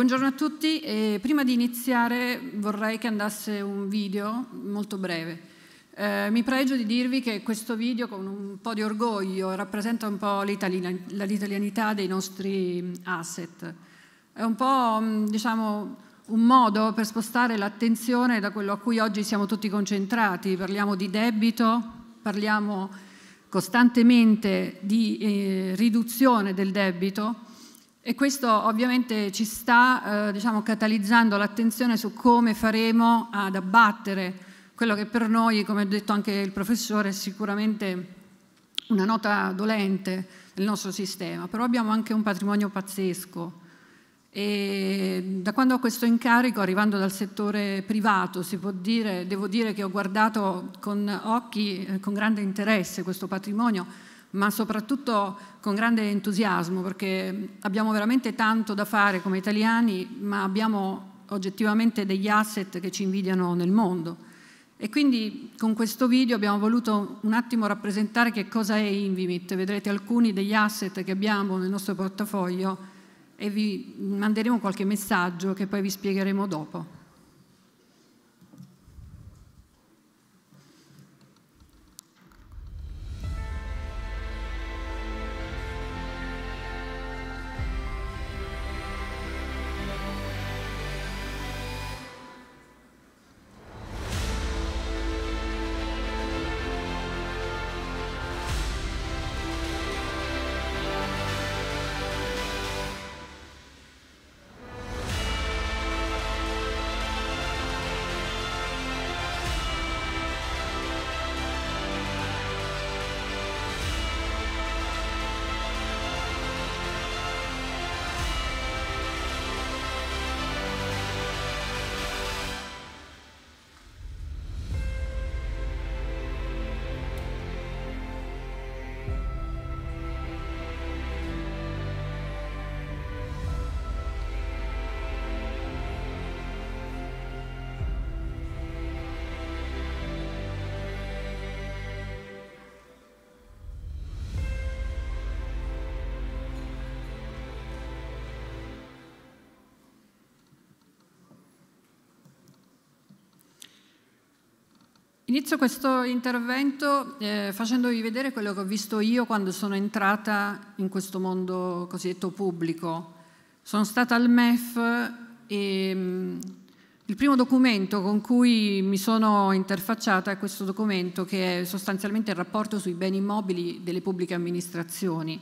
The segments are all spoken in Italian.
Buongiorno a tutti e prima di iniziare vorrei che andasse un video molto breve. Eh, mi pregio di dirvi che questo video con un po' di orgoglio rappresenta un po' l'italianità dei nostri mm, asset. È un po' mm, diciamo, un modo per spostare l'attenzione da quello a cui oggi siamo tutti concentrati. Parliamo di debito, parliamo costantemente di eh, riduzione del debito e questo ovviamente ci sta eh, diciamo, catalizzando l'attenzione su come faremo ad abbattere quello che per noi, come ha detto anche il professore, è sicuramente una nota dolente del nostro sistema, però abbiamo anche un patrimonio pazzesco. E da quando ho questo incarico, arrivando dal settore privato, si può dire, devo dire che ho guardato con occhi, eh, con grande interesse questo patrimonio, ma soprattutto con grande entusiasmo perché abbiamo veramente tanto da fare come italiani, ma abbiamo oggettivamente degli asset che ci invidiano nel mondo. E quindi con questo video abbiamo voluto un attimo rappresentare che cosa è Invimit. Vedrete alcuni degli asset che abbiamo nel nostro portafoglio e vi manderemo qualche messaggio che poi vi spiegheremo dopo. Inizio questo intervento eh, facendovi vedere quello che ho visto io quando sono entrata in questo mondo cosiddetto pubblico. Sono stata al MEF e mm, il primo documento con cui mi sono interfacciata è questo documento che è sostanzialmente il rapporto sui beni immobili delle pubbliche amministrazioni.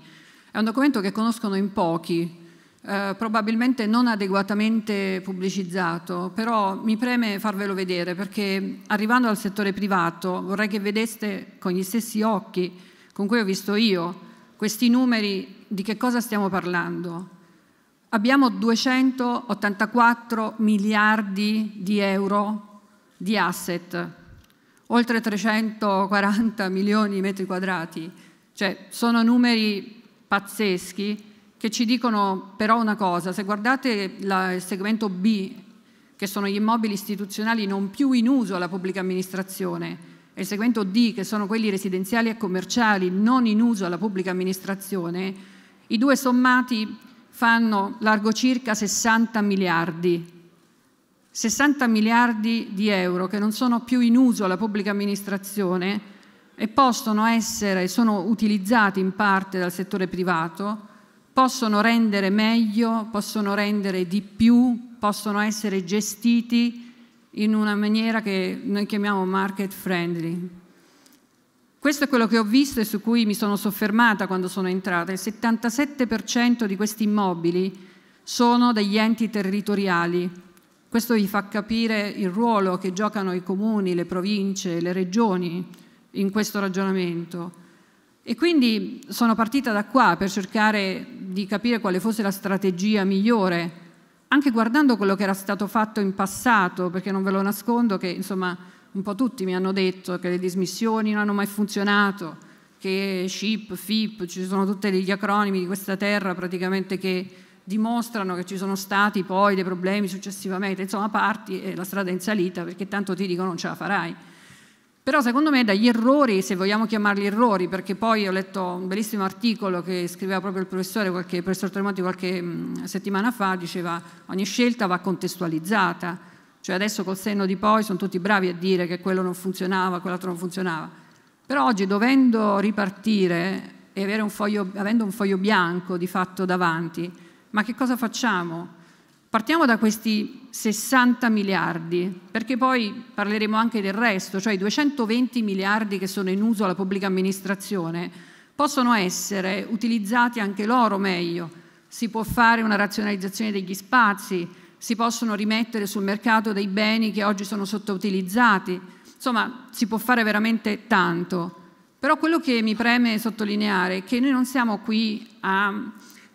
È un documento che conoscono in pochi, eh, probabilmente non adeguatamente pubblicizzato, però mi preme farvelo vedere perché arrivando al settore privato vorrei che vedeste con gli stessi occhi con cui ho visto io questi numeri di che cosa stiamo parlando. Abbiamo 284 miliardi di euro di asset, oltre 340 milioni di metri quadrati, cioè sono numeri pazzeschi che ci dicono però una cosa, se guardate la, il segmento B, che sono gli immobili istituzionali non più in uso alla pubblica amministrazione, e il segmento D, che sono quelli residenziali e commerciali non in uso alla pubblica amministrazione, i due sommati fanno largo circa 60 miliardi. 60 miliardi di euro che non sono più in uso alla pubblica amministrazione e possono essere, sono utilizzati in parte dal settore privato possono rendere meglio, possono rendere di più, possono essere gestiti in una maniera che noi chiamiamo market friendly. Questo è quello che ho visto e su cui mi sono soffermata quando sono entrata. Il 77% di questi immobili sono degli enti territoriali. Questo vi fa capire il ruolo che giocano i comuni, le province, le regioni in questo ragionamento. E quindi sono partita da qua per cercare di capire quale fosse la strategia migliore, anche guardando quello che era stato fatto in passato, perché non ve lo nascondo che insomma un po' tutti mi hanno detto che le dismissioni non hanno mai funzionato, che SHIP, FIP, ci sono tutti gli acronimi di questa terra praticamente che dimostrano che ci sono stati poi dei problemi successivamente, insomma parti e la strada è in salita perché tanto ti dico non ce la farai. Però secondo me dagli errori, se vogliamo chiamarli errori, perché poi ho letto un bellissimo articolo che scriveva proprio il professore, qualche, il professor Tremonti qualche mm, settimana fa, diceva ogni scelta va contestualizzata, cioè adesso col senno di poi sono tutti bravi a dire che quello non funzionava, quell'altro non funzionava. Però oggi dovendo ripartire e un foglio, avendo un foglio bianco di fatto davanti, ma che cosa facciamo? Partiamo da questi 60 miliardi, perché poi parleremo anche del resto, cioè i 220 miliardi che sono in uso alla pubblica amministrazione possono essere utilizzati anche loro meglio. Si può fare una razionalizzazione degli spazi, si possono rimettere sul mercato dei beni che oggi sono sottoutilizzati, insomma si può fare veramente tanto. Però quello che mi preme sottolineare è che noi non siamo qui a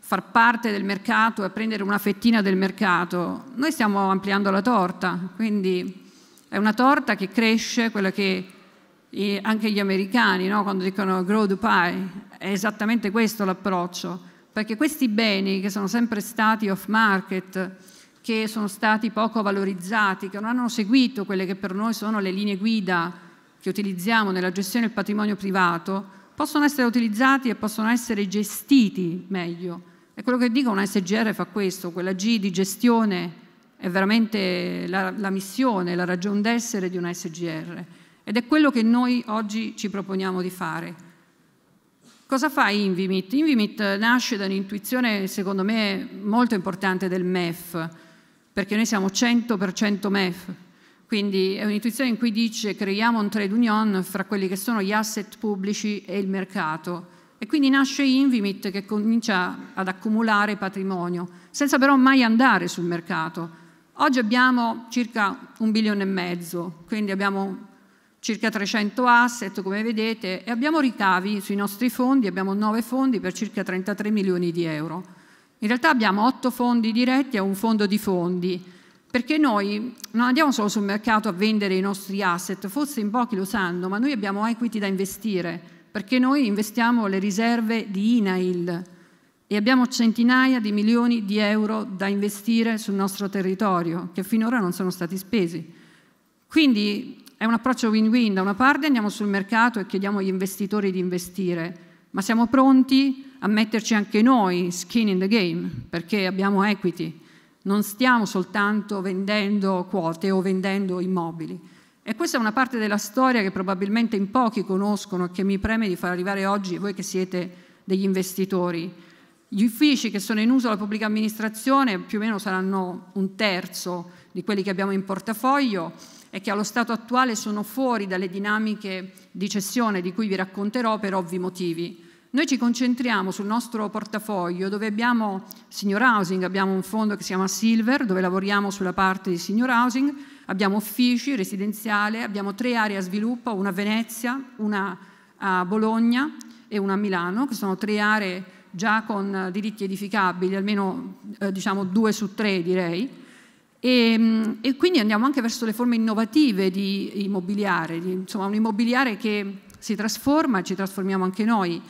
far parte del mercato e prendere una fettina del mercato, noi stiamo ampliando la torta, quindi è una torta che cresce, quella che anche gli americani no? quando dicono grow the pie, è esattamente questo l'approccio, perché questi beni che sono sempre stati off market, che sono stati poco valorizzati, che non hanno seguito quelle che per noi sono le linee guida che utilizziamo nella gestione del patrimonio privato, possono essere utilizzati e possono essere gestiti meglio è quello che dico, una SGR fa questo, quella G di gestione è veramente la, la missione, la ragion d'essere di una SGR ed è quello che noi oggi ci proponiamo di fare. Cosa fa Invimit? Invimit nasce da un'intuizione secondo me molto importante del MEF, perché noi siamo 100% MEF, quindi è un'intuizione in cui dice creiamo un trade union fra quelli che sono gli asset pubblici e il mercato e quindi nasce Invimit che comincia ad accumulare patrimonio, senza però mai andare sul mercato. Oggi abbiamo circa un milione e mezzo, quindi abbiamo circa 300 asset, come vedete, e abbiamo ricavi sui nostri fondi, abbiamo 9 fondi per circa 33 milioni di euro. In realtà abbiamo 8 fondi diretti e un fondo di fondi, perché noi non andiamo solo sul mercato a vendere i nostri asset, forse in pochi lo sanno, ma noi abbiamo equity da investire, perché noi investiamo le riserve di INAIL e abbiamo centinaia di milioni di euro da investire sul nostro territorio che finora non sono stati spesi. Quindi è un approccio win-win, da una parte andiamo sul mercato e chiediamo agli investitori di investire, ma siamo pronti a metterci anche noi skin in the game perché abbiamo equity, non stiamo soltanto vendendo quote o vendendo immobili. E questa è una parte della storia che probabilmente in pochi conoscono e che mi preme di far arrivare oggi voi che siete degli investitori. Gli uffici che sono in uso alla pubblica amministrazione più o meno saranno un terzo di quelli che abbiamo in portafoglio e che allo stato attuale sono fuori dalle dinamiche di cessione di cui vi racconterò per ovvi motivi. Noi ci concentriamo sul nostro portafoglio dove abbiamo senior housing, abbiamo un fondo che si chiama Silver dove lavoriamo sulla parte di senior housing Abbiamo uffici, residenziale, abbiamo tre aree a sviluppo, una a Venezia, una a Bologna e una a Milano, che sono tre aree già con diritti edificabili, almeno eh, diciamo due su tre direi. E, ehm, e, quindi andiamo anche verso le forme innovative di immobiliare, di, insomma un immobiliare che si trasforma e ci trasformiamo anche noi.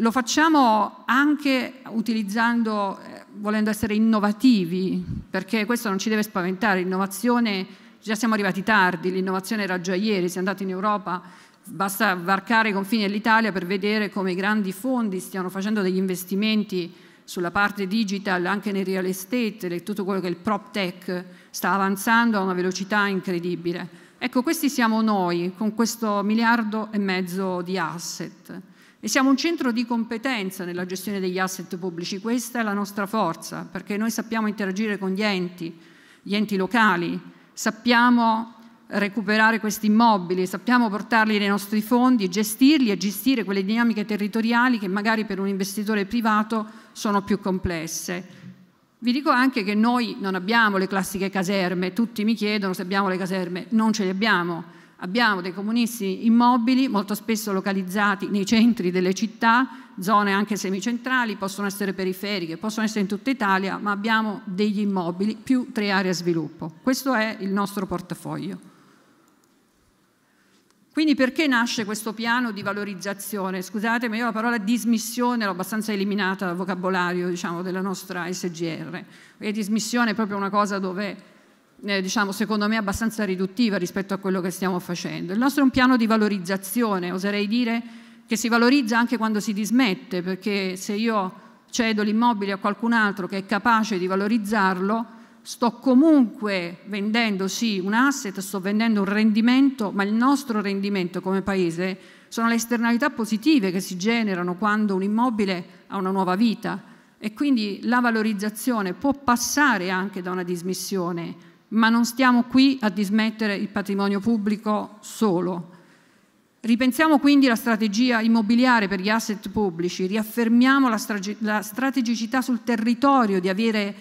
Lo facciamo anche utilizzando, eh, volendo essere innovativi, perché questo non ci deve spaventare, l'innovazione Già siamo arrivati tardi, l'innovazione era già ieri, si è andati in Europa basta varcare i confini dell'Italia per vedere come i grandi fondi stiano facendo degli investimenti sulla parte digital, anche nel real estate, tutto quello che è il prop tech sta avanzando a una velocità incredibile. Ecco, questi siamo noi con questo miliardo e mezzo di asset e siamo un centro di competenza nella gestione degli asset pubblici, questa è la nostra forza perché noi sappiamo interagire con gli enti, gli enti locali, sappiamo recuperare questi immobili, sappiamo portarli nei nostri fondi, gestirli e gestire quelle dinamiche territoriali che magari per un investitore privato sono più complesse. Vi dico anche che noi non abbiamo le classiche caserme, tutti mi chiedono se abbiamo le caserme, non ce le abbiamo, Abbiamo dei comunisti immobili, molto spesso localizzati nei centri delle città, zone anche semicentrali, possono essere periferiche, possono essere in tutta Italia, ma abbiamo degli immobili più tre aree a sviluppo. Questo è il nostro portafoglio. Quindi perché nasce questo piano di valorizzazione? Scusate, ma io la parola dismissione l'ho abbastanza eliminata dal vocabolario diciamo, della nostra SGR, E dismissione è proprio una cosa dove eh, diciamo, secondo me abbastanza riduttiva rispetto a quello che stiamo facendo. Il nostro è un piano di valorizzazione, oserei dire che si valorizza anche quando si dismette, perché se io cedo l'immobile a qualcun altro che è capace di valorizzarlo, sto comunque vendendo sì un asset, sto vendendo un rendimento, ma il nostro rendimento come paese sono le esternalità positive che si generano quando un immobile ha una nuova vita e quindi la valorizzazione può passare anche da una dismissione ma non stiamo qui a dismettere il patrimonio pubblico solo. Ripensiamo quindi la strategia immobiliare per gli asset pubblici, riaffermiamo la, la strategicità sul territorio di avere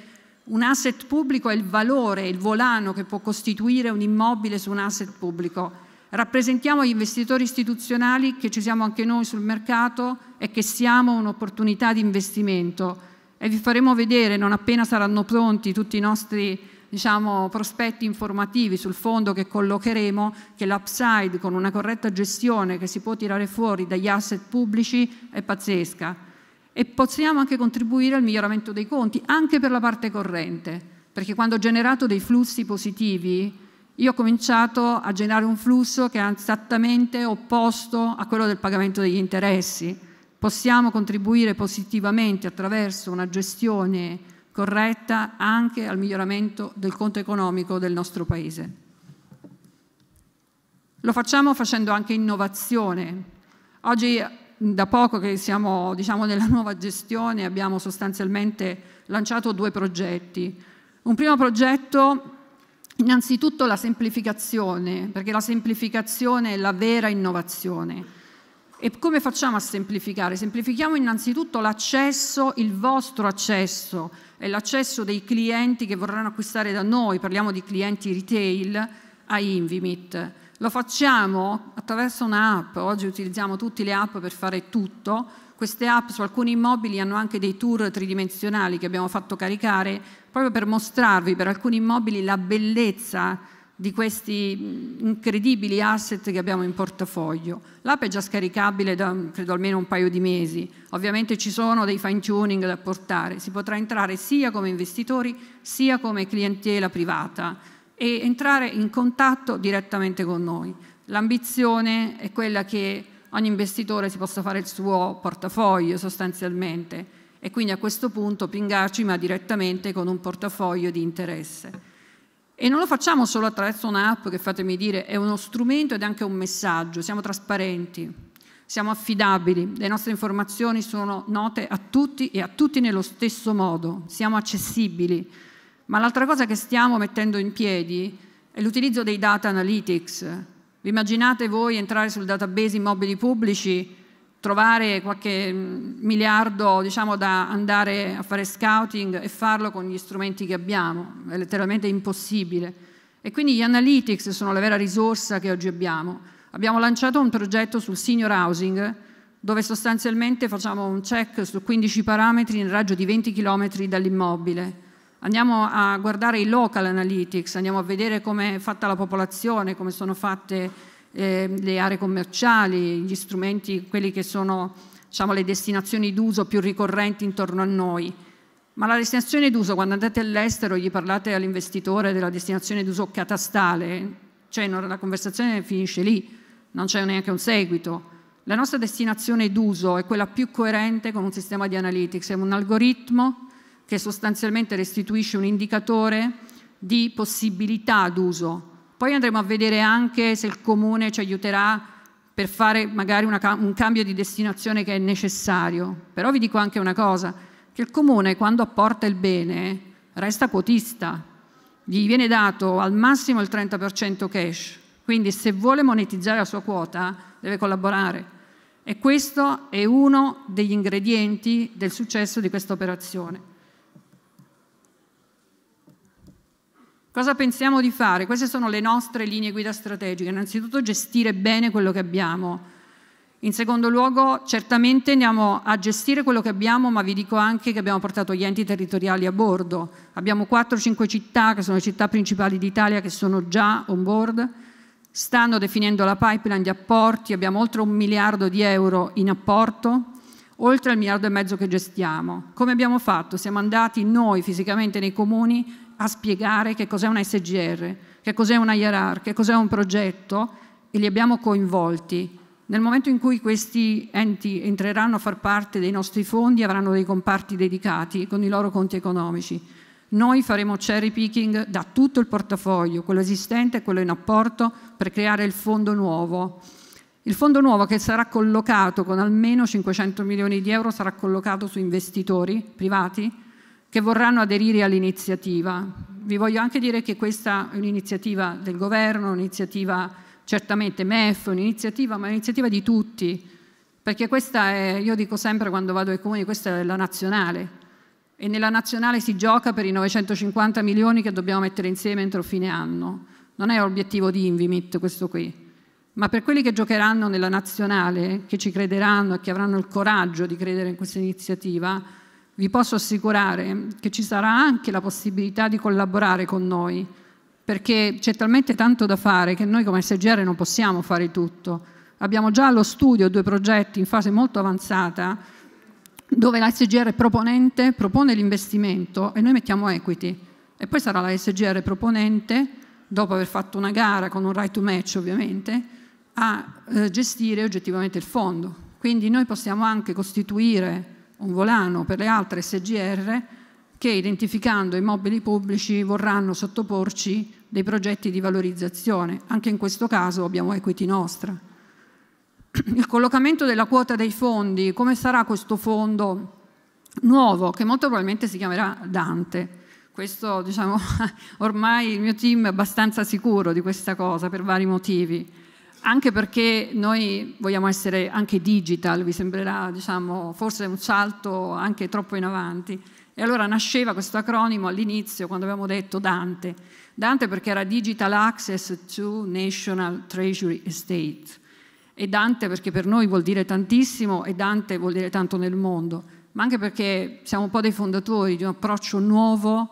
un asset pubblico e il valore, il volano che può costituire un immobile su un asset pubblico. Rappresentiamo gli investitori istituzionali che ci siamo anche noi sul mercato e che siamo un'opportunità di investimento e vi faremo vedere non appena saranno pronti tutti i nostri diciamo, prospetti informativi sul fondo che collocheremo, che l'upside con una corretta gestione che si può tirare fuori dagli asset pubblici è pazzesca. E possiamo anche contribuire al miglioramento dei conti, anche per la parte corrente, perché quando ho generato dei flussi positivi, io ho cominciato a generare un flusso che è esattamente opposto a quello del pagamento degli interessi. Possiamo contribuire positivamente attraverso una gestione corretta anche al miglioramento del conto economico del nostro Paese. Lo facciamo facendo anche innovazione. Oggi da poco che siamo diciamo, nella nuova gestione abbiamo sostanzialmente lanciato due progetti. Un primo progetto innanzitutto la semplificazione, perché la semplificazione è la vera innovazione. E come facciamo a semplificare? Semplifichiamo innanzitutto l'accesso, il vostro accesso e l'accesso dei clienti che vorranno acquistare da noi, parliamo di clienti retail, a Invimit. Lo facciamo attraverso un'app, oggi utilizziamo tutte le app per fare tutto, queste app su alcuni immobili hanno anche dei tour tridimensionali che abbiamo fatto caricare proprio per mostrarvi per alcuni immobili la bellezza di questi incredibili asset che abbiamo in portafoglio. L'app è già scaricabile da credo almeno un paio di mesi, ovviamente ci sono dei fine tuning da portare, si potrà entrare sia come investitori sia come clientela privata e entrare in contatto direttamente con noi. L'ambizione è quella che ogni investitore si possa fare il suo portafoglio sostanzialmente e quindi a questo punto pingarci ma direttamente con un portafoglio di interesse. E non lo facciamo solo attraverso un'app che, fatemi dire, è uno strumento ed è anche un messaggio. Siamo trasparenti, siamo affidabili, le nostre informazioni sono note a tutti e a tutti nello stesso modo, siamo accessibili. Ma l'altra cosa che stiamo mettendo in piedi è l'utilizzo dei data analytics. Vi immaginate voi entrare sul database mobili pubblici trovare qualche mm, miliardo diciamo, da andare a fare scouting e farlo con gli strumenti che abbiamo, è letteralmente impossibile. E quindi gli analytics sono la vera risorsa che oggi abbiamo. Abbiamo lanciato un progetto sul senior housing dove sostanzialmente facciamo un check su 15 parametri in raggio di 20 km dall'immobile. Andiamo a guardare i local analytics, andiamo a vedere come è fatta la popolazione, come sono fatte eh, le aree commerciali, gli strumenti, quelle che sono diciamo, le destinazioni d'uso più ricorrenti intorno a noi. Ma la destinazione d'uso, quando andate all'estero e gli parlate all'investitore della destinazione d'uso catastale, cioè non, la conversazione finisce lì, non c'è neanche un seguito. La nostra destinazione d'uso è quella più coerente con un sistema di analytics, è un algoritmo che sostanzialmente restituisce un indicatore di possibilità d'uso poi andremo a vedere anche se il comune ci aiuterà per fare magari una, un cambio di destinazione che è necessario. Però vi dico anche una cosa, che il comune quando apporta il bene resta quotista, gli viene dato al massimo il 30% cash, quindi se vuole monetizzare la sua quota deve collaborare. E questo è uno degli ingredienti del successo di questa operazione. Cosa pensiamo di fare? Queste sono le nostre linee guida strategiche. Innanzitutto gestire bene quello che abbiamo. In secondo luogo, certamente andiamo a gestire quello che abbiamo, ma vi dico anche che abbiamo portato gli enti territoriali a bordo. Abbiamo 4-5 città, che sono le città principali d'Italia, che sono già on board. Stanno definendo la pipeline di apporti, abbiamo oltre un miliardo di euro in apporto, oltre al miliardo e mezzo che gestiamo. Come abbiamo fatto? Siamo andati noi fisicamente nei comuni a spiegare che cos'è una SGR, che cos'è una IRR, che cos'è un progetto e li abbiamo coinvolti. Nel momento in cui questi enti entreranno a far parte dei nostri fondi avranno dei comparti dedicati con i loro conti economici. Noi faremo cherry picking da tutto il portafoglio, quello esistente e quello in apporto, per creare il fondo nuovo. Il fondo nuovo che sarà collocato con almeno 500 milioni di euro sarà collocato su investitori privati che vorranno aderire all'iniziativa. Vi voglio anche dire che questa è un'iniziativa del governo, un'iniziativa certamente MEF, un'iniziativa, ma un'iniziativa di tutti, perché questa è, io dico sempre quando vado ai comuni, questa è la nazionale e nella nazionale si gioca per i 950 milioni che dobbiamo mettere insieme entro fine anno. Non è obiettivo di Invimit questo qui, ma per quelli che giocheranno nella nazionale, che ci crederanno e che avranno il coraggio di credere in questa iniziativa, vi posso assicurare che ci sarà anche la possibilità di collaborare con noi, perché c'è talmente tanto da fare che noi come SGR non possiamo fare tutto. Abbiamo già allo studio due progetti in fase molto avanzata dove la SGR proponente propone l'investimento e noi mettiamo equity e poi sarà la SGR proponente, dopo aver fatto una gara con un right to match ovviamente, a eh, gestire oggettivamente il fondo. Quindi noi possiamo anche costituire un volano per le altre SGR che identificando immobili pubblici vorranno sottoporci dei progetti di valorizzazione. Anche in questo caso abbiamo Equity Nostra. Il collocamento della quota dei fondi, come sarà questo fondo nuovo che molto probabilmente si chiamerà Dante? Questo diciamo ormai il mio team è abbastanza sicuro di questa cosa per vari motivi anche perché noi vogliamo essere anche digital, vi sembrerà diciamo, forse un salto anche troppo in avanti. E allora nasceva questo acronimo all'inizio quando abbiamo detto Dante. Dante perché era Digital Access to National Treasury Estate. E Dante perché per noi vuol dire tantissimo e Dante vuol dire tanto nel mondo, ma anche perché siamo un po' dei fondatori di un approccio nuovo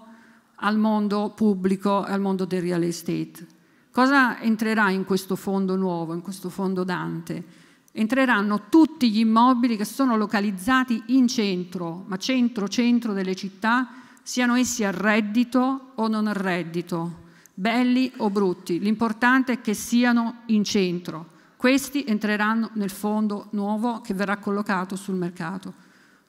al mondo pubblico e al mondo del real estate. Cosa entrerà in questo fondo nuovo, in questo fondo Dante? Entreranno tutti gli immobili che sono localizzati in centro, ma centro-centro delle città, siano essi a reddito o non a reddito, belli o brutti, l'importante è che siano in centro. Questi entreranno nel fondo nuovo che verrà collocato sul mercato.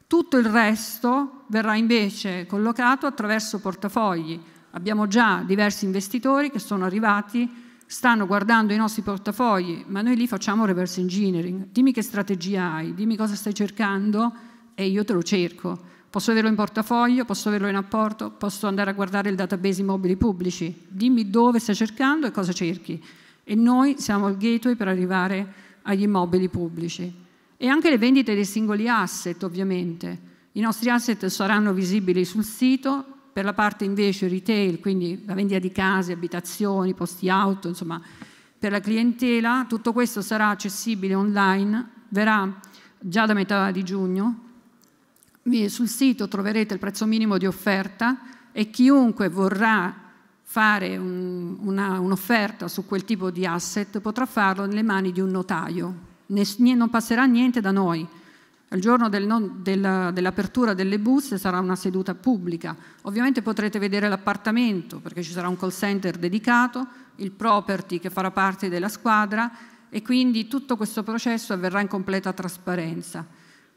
Tutto il resto verrà invece collocato attraverso portafogli, Abbiamo già diversi investitori che sono arrivati, stanno guardando i nostri portafogli, ma noi lì facciamo reverse engineering. Dimmi che strategia hai, dimmi cosa stai cercando e io te lo cerco. Posso averlo in portafoglio, posso averlo in apporto, posso andare a guardare il database immobili pubblici. Dimmi dove stai cercando e cosa cerchi. E noi siamo il gateway per arrivare agli immobili pubblici. E anche le vendite dei singoli asset, ovviamente. I nostri asset saranno visibili sul sito, per la parte invece retail, quindi la vendita di case, abitazioni, posti auto, insomma, per la clientela, tutto questo sarà accessibile online, verrà già da metà di giugno. Sul sito troverete il prezzo minimo di offerta e chiunque vorrà fare un'offerta su quel tipo di asset potrà farlo nelle mani di un notaio, ne, non passerà niente da noi il giorno del non, della, dell'apertura delle buste sarà una seduta pubblica. Ovviamente potrete vedere l'appartamento perché ci sarà un call center dedicato, il property che farà parte della squadra e quindi tutto questo processo avverrà in completa trasparenza.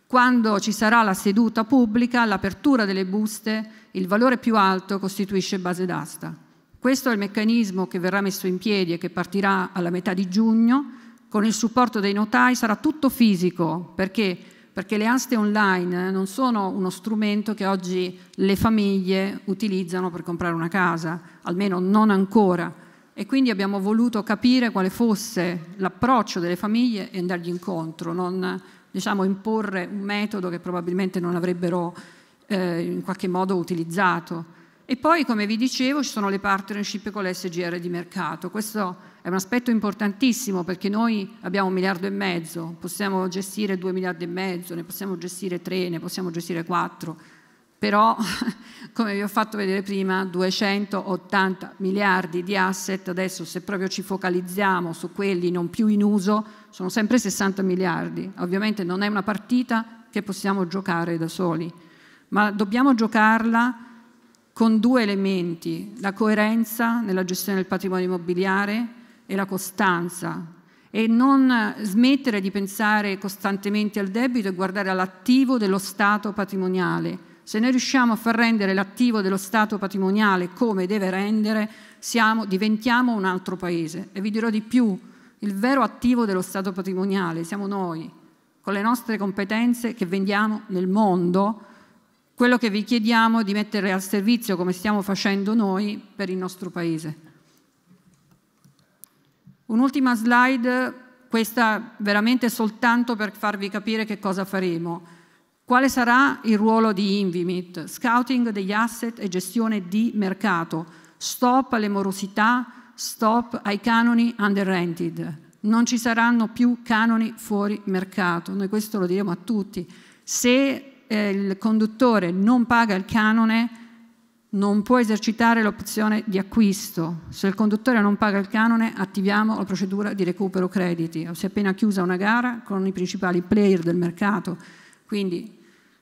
Quando ci sarà la seduta pubblica, l'apertura delle buste, il valore più alto costituisce base d'asta. Questo è il meccanismo che verrà messo in piedi e che partirà alla metà di giugno. Con il supporto dei notai sarà tutto fisico perché perché le aste online eh, non sono uno strumento che oggi le famiglie utilizzano per comprare una casa, almeno non ancora. E quindi abbiamo voluto capire quale fosse l'approccio delle famiglie e andargli incontro, non diciamo, imporre un metodo che probabilmente non avrebbero eh, in qualche modo utilizzato. E poi, come vi dicevo, ci sono le partnership con l'SGR di mercato. Questo è un aspetto importantissimo perché noi abbiamo un miliardo e mezzo, possiamo gestire due miliardi e mezzo, ne possiamo gestire tre, ne possiamo gestire quattro, però, come vi ho fatto vedere prima, 280 miliardi di asset, adesso se proprio ci focalizziamo su quelli non più in uso, sono sempre 60 miliardi. Ovviamente non è una partita che possiamo giocare da soli, ma dobbiamo giocarla con due elementi, la coerenza nella gestione del patrimonio immobiliare e la costanza e non smettere di pensare costantemente al debito e guardare all'attivo dello Stato patrimoniale. Se noi riusciamo a far rendere l'attivo dello Stato patrimoniale come deve rendere, siamo, diventiamo un altro paese. E vi dirò di più, il vero attivo dello Stato patrimoniale siamo noi, con le nostre competenze che vendiamo nel mondo quello che vi chiediamo di mettere al servizio, come stiamo facendo noi, per il nostro Paese. Un'ultima slide, questa veramente soltanto per farvi capire che cosa faremo. Quale sarà il ruolo di Invimit? Scouting degli asset e gestione di mercato. Stop alle morosità, stop ai canoni underrented. Non ci saranno più canoni fuori mercato. Noi questo lo diremo a tutti. Se eh, il conduttore non paga il canone non può esercitare l'opzione di acquisto. Se il conduttore non paga il canone attiviamo la procedura di recupero crediti. Si è appena chiusa una gara con i principali player del mercato. Quindi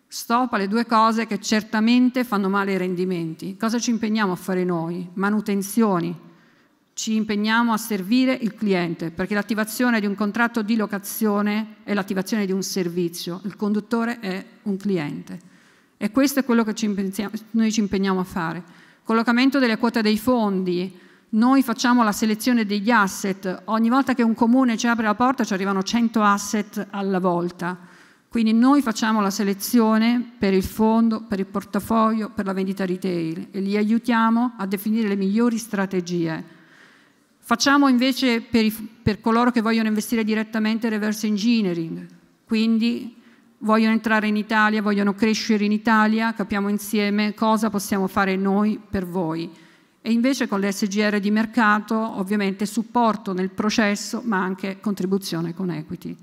stop alle due cose che certamente fanno male ai rendimenti. Cosa ci impegniamo a fare noi? Manutenzioni, ci impegniamo a servire il cliente, perché l'attivazione di un contratto di locazione è l'attivazione di un servizio, il conduttore è un cliente. E questo è quello che ci noi ci impegniamo a fare. Collocamento delle quote dei fondi, noi facciamo la selezione degli asset, ogni volta che un comune ci apre la porta ci arrivano 100 asset alla volta, quindi noi facciamo la selezione per il fondo, per il portafoglio, per la vendita retail e li aiutiamo a definire le migliori strategie Facciamo invece per, i, per coloro che vogliono investire direttamente reverse engineering, quindi vogliono entrare in Italia, vogliono crescere in Italia, capiamo insieme cosa possiamo fare noi per voi. E invece con l'SGR di mercato ovviamente supporto nel processo ma anche contribuzione con equity.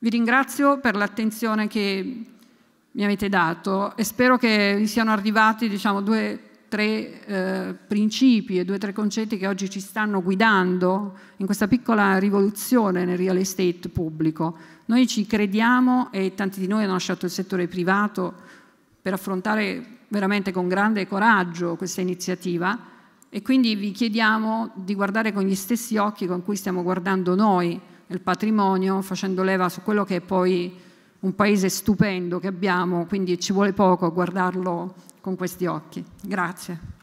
Vi ringrazio per l'attenzione che mi avete dato e spero che vi siano arrivati diciamo, due tre eh, principi e due o tre concetti che oggi ci stanno guidando in questa piccola rivoluzione nel real estate pubblico. Noi ci crediamo e tanti di noi hanno lasciato il settore privato per affrontare veramente con grande coraggio questa iniziativa e quindi vi chiediamo di guardare con gli stessi occhi con cui stiamo guardando noi il patrimonio, facendo leva su quello che è poi un paese stupendo che abbiamo, quindi ci vuole poco a guardarlo con questi occhi. Grazie.